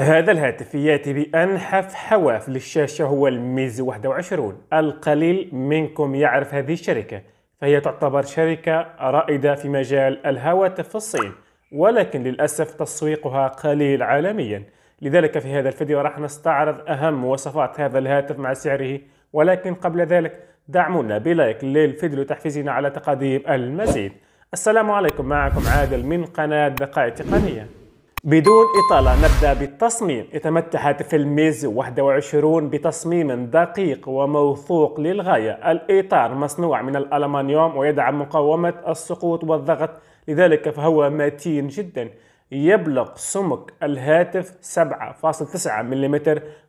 هذا الهاتف ياتي بأنحف حواف للشاشة هو الميزو 21 القليل منكم يعرف هذه الشركة فهي تعتبر شركة رائدة في مجال الهواتف في الصين ولكن للأسف تسويقها قليل عالميا لذلك في هذا الفيديو راح نستعرض أهم مواصفات هذا الهاتف مع سعره ولكن قبل ذلك دعمونا بلايك للفيديو لتحفيزنا على تقديم المزيد السلام عليكم معكم عادل من قناة دقائق تقنية بدون إطالة نبدأ بالتصميم يتمتع هاتف الميزو 21 بتصميم دقيق وموثوق للغاية الإطار مصنوع من الألمنيوم ويدعم مقاومة السقوط والضغط لذلك فهو متين جدا يبلغ سمك الهاتف 7.9 ملم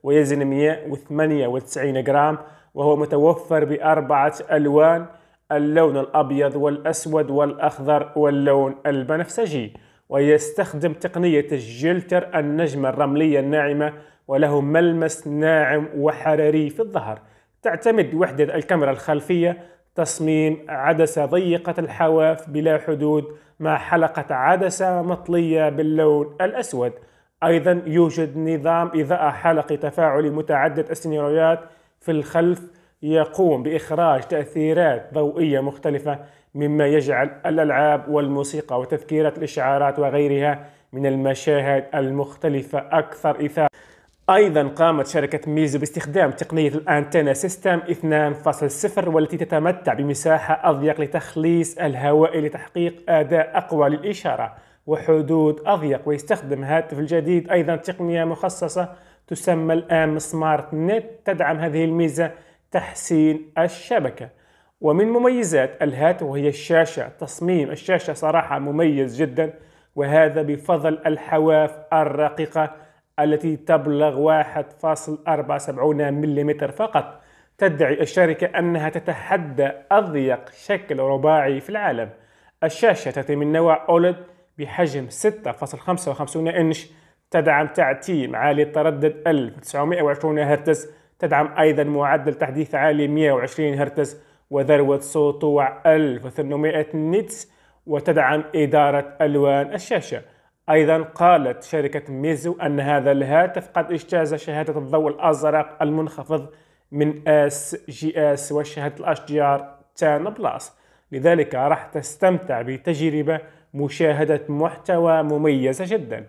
ويزن 198 جرام وهو متوفر بأربعة ألوان اللون الأبيض والأسود والأخضر واللون البنفسجي ويستخدم تقنية الجلتر النجمة الرملية الناعمة وله ملمس ناعم وحراري في الظهر تعتمد وحدة الكاميرا الخلفية تصميم عدسة ضيقة الحواف بلا حدود مع حلقة عدسة مطلية باللون الأسود أيضا يوجد نظام إضاءة حلقي تفاعلي متعدد السيناريوهات في الخلف يقوم بإخراج تأثيرات ضوئية مختلفة مما يجعل الألعاب والموسيقى وتذكيرات الإشعارات وغيرها من المشاهد المختلفة أكثر إثارة أيضا قامت شركة ميزو باستخدام تقنية الأنتنا سيستم 2.0 والتي تتمتع بمساحة أضيق لتخليص الهواء لتحقيق أداء أقوى للإشارة وحدود أضيق ويستخدم هاتف الجديد أيضا تقنية مخصصة تسمى الآن سمارت نت تدعم هذه الميزة تحسين الشبكة ومن مميزات الهاتف وهي الشاشة تصميم الشاشة صراحة مميز جدا وهذا بفضل الحواف الرقيقة التي تبلغ 1.74 ملم فقط تدعي الشركة أنها تتحدى أضيق شكل رباعي في العالم الشاشة تأتي من نوع أولد بحجم 6.55 إنش تدعم تعتيم عالي التردد 1920 هرتز تدعم أيضا معدل تحديث عالي 120 هرتز وذروة صوت 1800 نيتس وتدعم إدارة ألوان الشاشة أيضا قالت شركة ميزو أن هذا الهاتف قد اجتاز شهادة الضوء الأزرق المنخفض من اس جي اس وشهادة الاش جي ار 10 لذلك راح تستمتع بتجربة مشاهدة محتوى مميزة جداً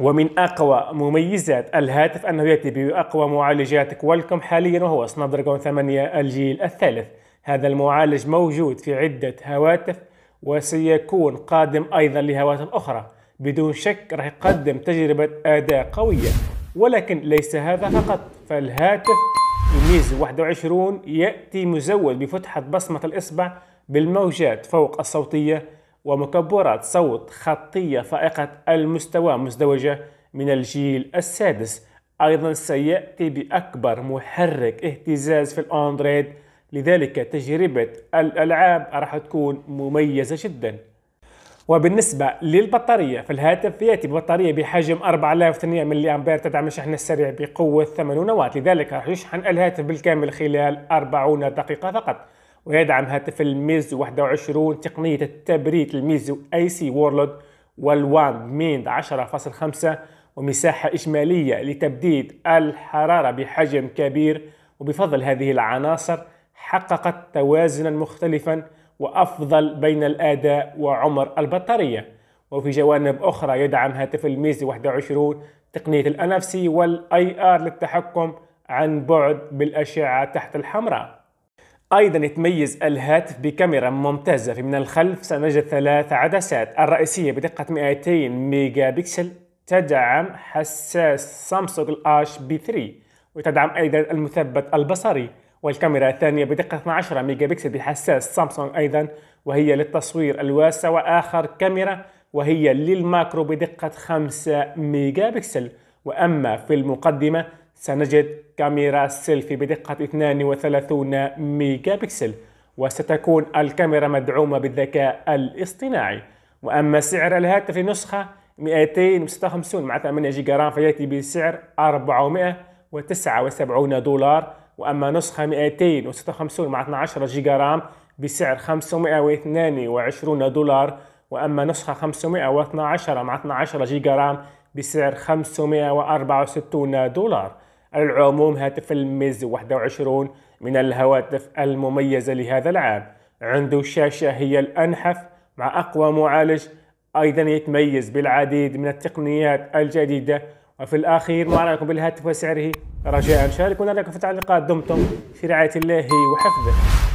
ومن أقوى مميزات الهاتف أنه يأتي بأقوى معالجات كوالكم حاليا وهو سناب دراجون 8 الجيل الثالث هذا المعالج موجود في عدة هواتف وسيكون قادم أيضا لهواتف أخرى بدون شك راح يقدم تجربة أداء قوية ولكن ليس هذا فقط فالهاتف الميز 21 يأتي مزود بفتحة بصمة الإصبع بالموجات فوق الصوتية ومكبرات صوت خطية فائقة المستوى مزدوجة من الجيل السادس أيضا سيأتي بأكبر محرك اهتزاز في الأندرويد لذلك تجربة الألعاب راح تكون مميزة جدا وبالنسبة للبطارية فالهاتف يأتي ببطارية بحجم 4800 ملي أمبير تدعم الشحن السريع بقوة 8 واط لذلك راح يشحن الهاتف بالكامل خلال 40 دقيقة فقط ويدعم هاتف الميزو 21 تقنية التبريد الميزو اي سي وورلود والوان ميند 10.5 ومساحة إجمالية لتبديد الحرارة بحجم كبير وبفضل هذه العناصر حققت توازنا مختلفا وأفضل بين الأداء وعمر البطارية وفي جوانب أخرى يدعم هاتف الميزي 21 تقنية الأنفسي NFC والأي آر للتحكم عن بعد بالأشعة تحت الحمراء أيضا يتميز الهاتف بكاميرا ممتازة من الخلف سنجد ثلاث عدسات الرئيسية بدقة 200 ميجا بكسل تدعم حساس سامسونج الاش بي 3 وتدعم أيضا المثبت البصري والكاميرا الثانية بدقة 12 ميجا بكسل بحساس سامسونج أيضا وهي للتصوير الواسع وآخر كاميرا وهي للماكرو بدقة 5 ميجا بكسل وأما في المقدمة سنجد كاميرا سيلفي بدقة 32 ميجا بكسل وستكون الكاميرا مدعومة بالذكاء الاصطناعي وأما سعر الهاتف النسخة 256 مع 8 جيجا رام فيأتي بسعر 479 دولار وأما نسخة 256 مع 12 جيجا رام بسعر 522 دولار وأما نسخة 512 مع 12 جيجا رام بسعر 564 دولار على العموم هاتف الميز 21 من الهواتف المميزة لهذا العام عنده شاشة هي الأنحف مع أقوى معالج أيضا يتميز بالعديد من التقنيات الجديدة وفي الأخير ما رأيكم بالهاتف وسعره رجاء شاركونا لكم في التعليقات دمتم في رعاية الله وحفظه